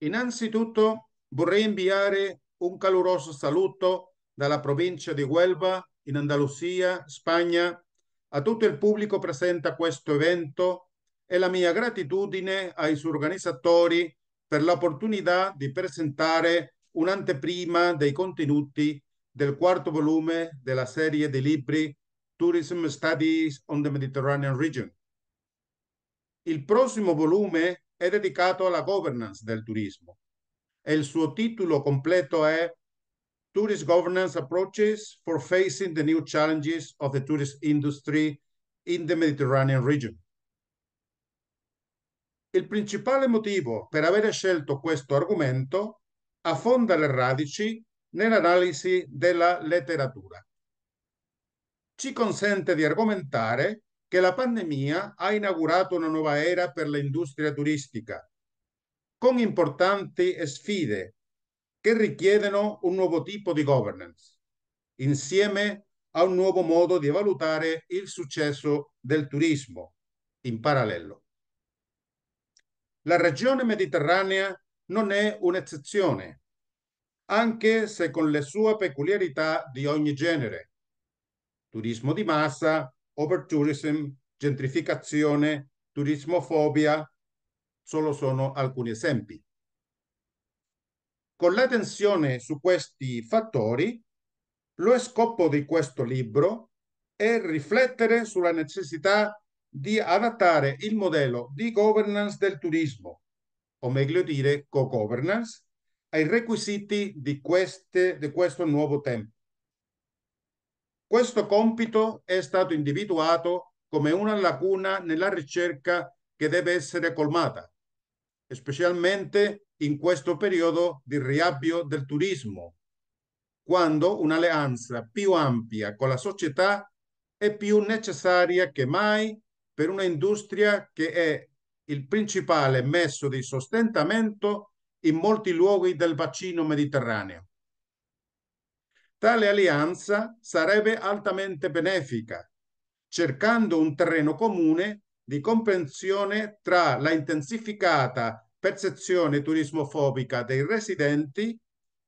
Innanzitutto vorrei inviare un caloroso saluto dalla provincia di Huelva in Andalusia, Spagna, a tutto il pubblico presente a questo evento e la mia gratitudine ai suoi organizzatori per l'opportunità di presentare un'anteprima dei contenuti del quarto volume della serie di libri Tourism Studies on the Mediterranean Region. Il prossimo volume è dedicato alla governance del turismo e il suo titolo completo è Tourist Governance Approaches for Facing the New Challenges of the Tourist Industry in the Mediterranean Region. Il principale motivo per aver scelto questo argomento affonda le radici nell'analisi della letteratura. Ci consente di argomentare che la pandemia ha inaugurato una nuova era per l'industria turistica, con importanti sfide che richiedono un nuovo tipo di governance, insieme a un nuovo modo di valutare il successo del turismo in parallelo. La regione mediterranea non è un'eccezione, anche se con le sue peculiarità di ogni genere. Turismo di massa, overtourism, gentrificazione, turismofobia, solo sono alcuni esempi. Con l'attenzione su questi fattori, lo scopo di questo libro è riflettere sulla necessità di adattare il modello di governance del turismo, o meglio dire co-governance, ai requisiti di, queste, di questo nuovo tempo. Questo compito è stato individuato come una lacuna nella ricerca che deve essere colmata, specialmente in questo periodo di riavvio del turismo, quando un'alleanza più ampia con la società è più necessaria che mai per un'industria che è il principale messo di sostentamento in molti luoghi del bacino mediterraneo. Tale alleanza sarebbe altamente benefica, cercando un terreno comune di comprensione tra la intensificata percezione turismofobica dei residenti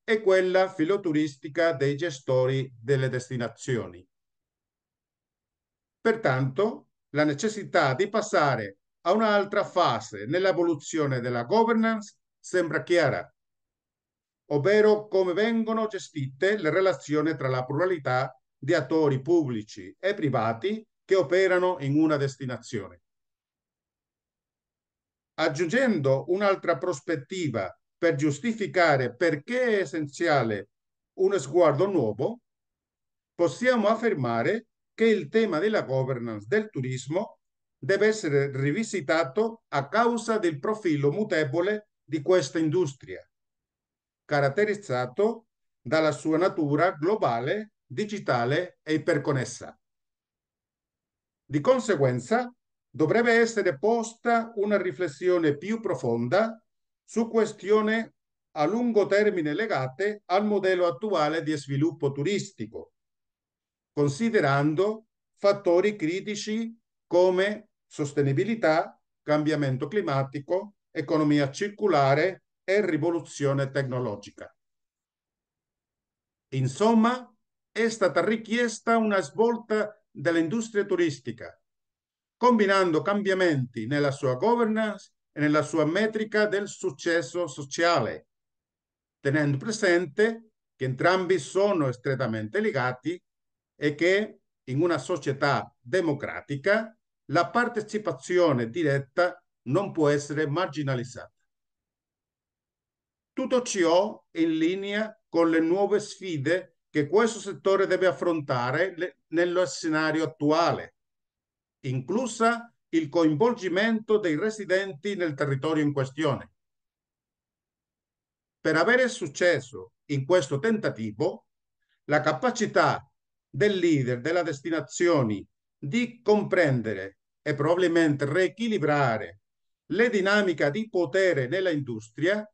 e quella filoturistica dei gestori delle destinazioni. Pertanto, la necessità di passare a un'altra fase nell'evoluzione della governance sembra chiara ovvero come vengono gestite le relazioni tra la pluralità di attori pubblici e privati che operano in una destinazione. Aggiungendo un'altra prospettiva per giustificare perché è essenziale uno sguardo nuovo, possiamo affermare che il tema della governance del turismo deve essere rivisitato a causa del profilo mutevole di questa industria caratterizzato dalla sua natura globale, digitale e iperconnessa. Di conseguenza, dovrebbe essere posta una riflessione più profonda su questioni a lungo termine legate al modello attuale di sviluppo turistico, considerando fattori critici come sostenibilità, cambiamento climatico, economia circolare e rivoluzione tecnologica. Insomma, è stata richiesta una svolta dell'industria turistica, combinando cambiamenti nella sua governance e nella sua metrica del successo sociale, tenendo presente che entrambi sono strettamente legati e che in una società democratica la partecipazione diretta non può essere marginalizzata. Tutto ciò in linea con le nuove sfide che questo settore deve affrontare nello scenario attuale, inclusa il coinvolgimento dei residenti nel territorio in questione. Per avere successo in questo tentativo, la capacità del leader della destinazione di comprendere e probabilmente riequilibrare le dinamiche di potere nella industria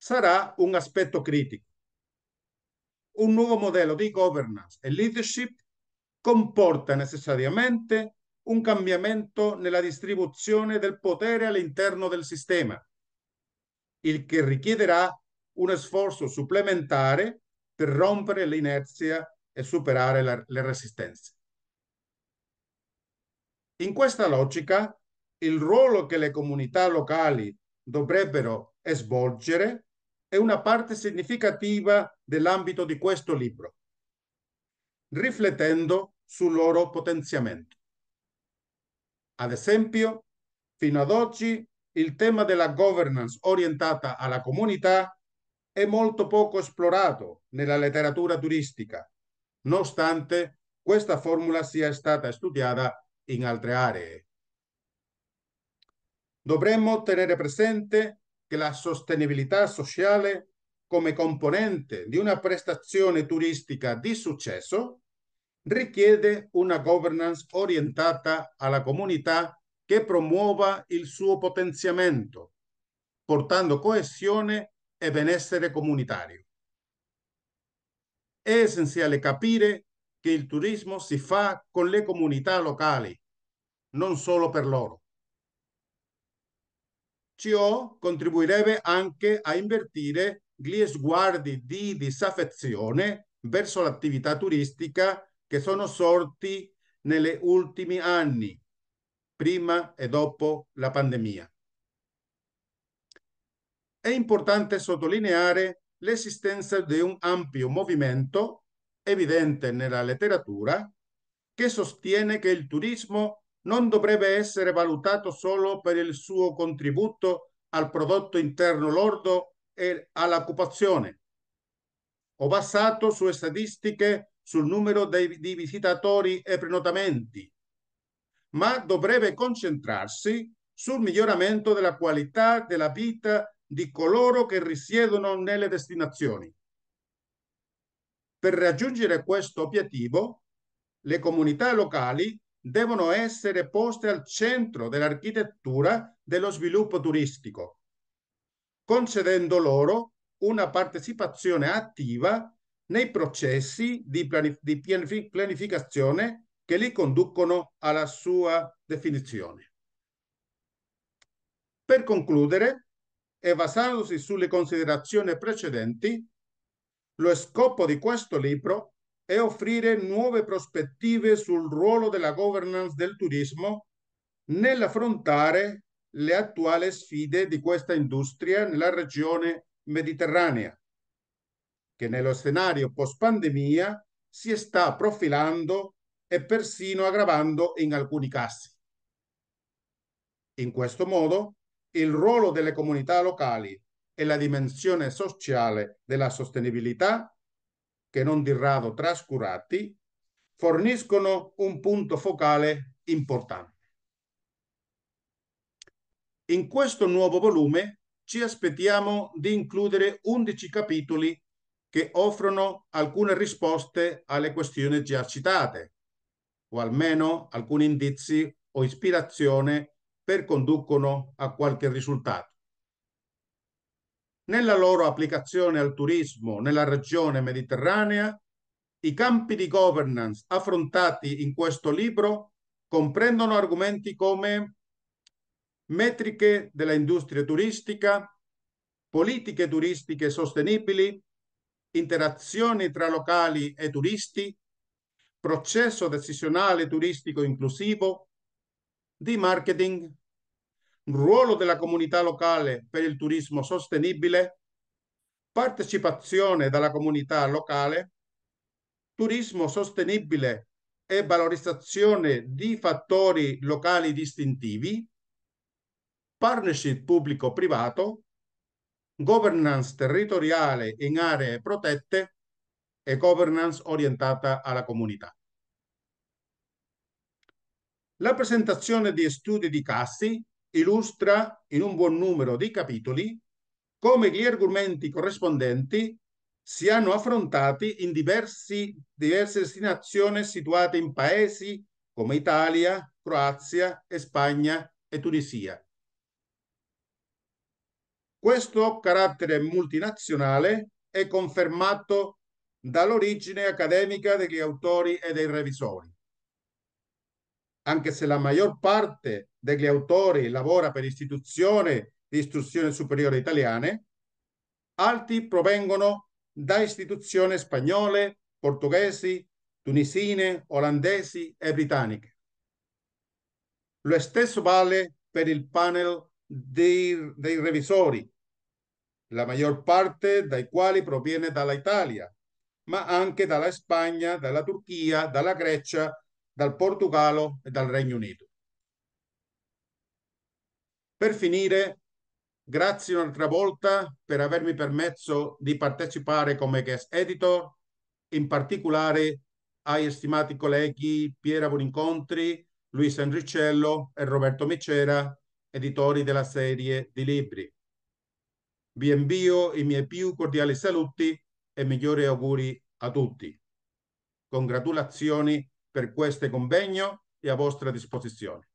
sarà un aspetto critico. Un nuovo modello di governance e leadership comporta necessariamente un cambiamento nella distribuzione del potere all'interno del sistema, il che richiederà un sforzo supplementare per rompere l'inerzia e superare la, le resistenze. In questa logica, il ruolo che le comunità locali dovrebbero svolgere è una parte significativa dell'ambito di questo libro, riflettendo sul loro potenziamento. Ad esempio, fino ad oggi il tema della governance orientata alla comunità è molto poco esplorato nella letteratura turistica, nonostante questa formula sia stata studiata in altre aree. Dovremmo tenere presente che la sostenibilità sociale come componente di una prestazione turistica di successo richiede una governance orientata alla comunità che promuova il suo potenziamento, portando coesione e benessere comunitario. È essenziale capire che il turismo si fa con le comunità locali, non solo per loro ciò contribuirebbe anche a invertire gli sguardi di disaffezione verso l'attività turistica che sono sorti negli ultimi anni, prima e dopo la pandemia. È importante sottolineare l'esistenza di un ampio movimento evidente nella letteratura che sostiene che il turismo non dovrebbe essere valutato solo per il suo contributo al prodotto interno lordo e all'occupazione. Ho basato sue statistiche sul numero dei, di visitatori e prenotamenti, ma dovrebbe concentrarsi sul miglioramento della qualità della vita di coloro che risiedono nelle destinazioni. Per raggiungere questo obiettivo, le comunità locali devono essere poste al centro dell'architettura dello sviluppo turistico, concedendo loro una partecipazione attiva nei processi di, planif di pianific pianificazione che li conducono alla sua definizione. Per concludere, e basandosi sulle considerazioni precedenti, lo scopo di questo libro e offrire nuove prospettive sul ruolo della governance del turismo nell'affrontare le attuali sfide di questa industria nella regione mediterranea, che nello scenario post-pandemia si sta profilando e persino aggravando in alcuni casi. In questo modo, il ruolo delle comunità locali e la dimensione sociale della sostenibilità che non di rado trascurati, forniscono un punto focale importante. In questo nuovo volume ci aspettiamo di includere 11 capitoli che offrono alcune risposte alle questioni già citate, o almeno alcuni indizi o ispirazione per conducono a qualche risultato nella loro applicazione al turismo nella regione mediterranea, i campi di governance affrontati in questo libro comprendono argomenti come metriche della industria turistica, politiche turistiche sostenibili, interazioni tra locali e turisti, processo decisionale turistico inclusivo, di marketing ruolo della comunità locale per il turismo sostenibile, partecipazione della comunità locale, turismo sostenibile e valorizzazione di fattori locali distintivi, partnership pubblico-privato, governance territoriale in aree protette e governance orientata alla comunità. La presentazione di studi di Cassi illustra in un buon numero di capitoli come gli argomenti corrispondenti siano affrontati in diversi, diverse destinazioni situate in paesi come Italia, Croazia, Spagna e Tunisia. Questo carattere multinazionale è confermato dall'origine accademica degli autori e dei revisori anche se la maggior parte degli autori lavora per istituzioni di istruzione superiore italiane, altri provengono da istituzioni spagnole, portoghesi, tunisine, olandesi e britanniche. Lo stesso vale per il panel dei, dei revisori, la maggior parte dei quali proviene dall'Italia, ma anche dalla Spagna, dalla Turchia, dalla Grecia, dal Portogallo e dal Regno Unito. Per finire, grazie un'altra volta per avermi permesso di partecipare come guest editor, in particolare ai stimati colleghi Piera Bonincontri, Luisa Enricello e Roberto Micera, editori della serie di libri. Vi invio i miei più cordiali saluti e migliori auguri a tutti. Congratulazioni per questo convegno e a vostra disposizione.